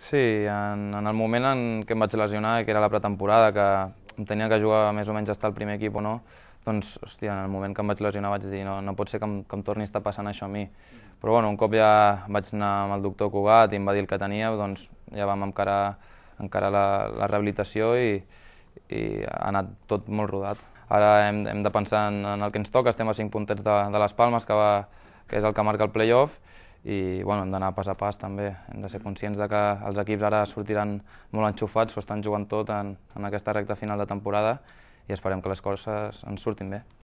Sí, en, en el moment en què em vaig lesionar, que era la pretemporada, que em tenia que jugar més o menys estar al primer equip o no, doncs, hòstia, en el moment que em vaig lesionar vaig dir no, no pot ser que em, que em torni a estar passant això a mi. Però bueno, un cop ja vaig anar amb el doctor Cugat i em va dir el que tenia, doncs ja vam encarar, encarar la, la rehabilitació i, i ha anat tot molt rodat. Ara hem, hem de pensar en, en el que ens toca, estem a 5 puntets de, de les Palmes, que, va, que és el que marca el playoff, i bueno, hem d'anar pas a pas també. Hem de ser conscients de que els equips ara sortiran molt enxufats, s'ho estan jugant tot en, en aquesta recta final de temporada i esperem que les coses ens surtin bé.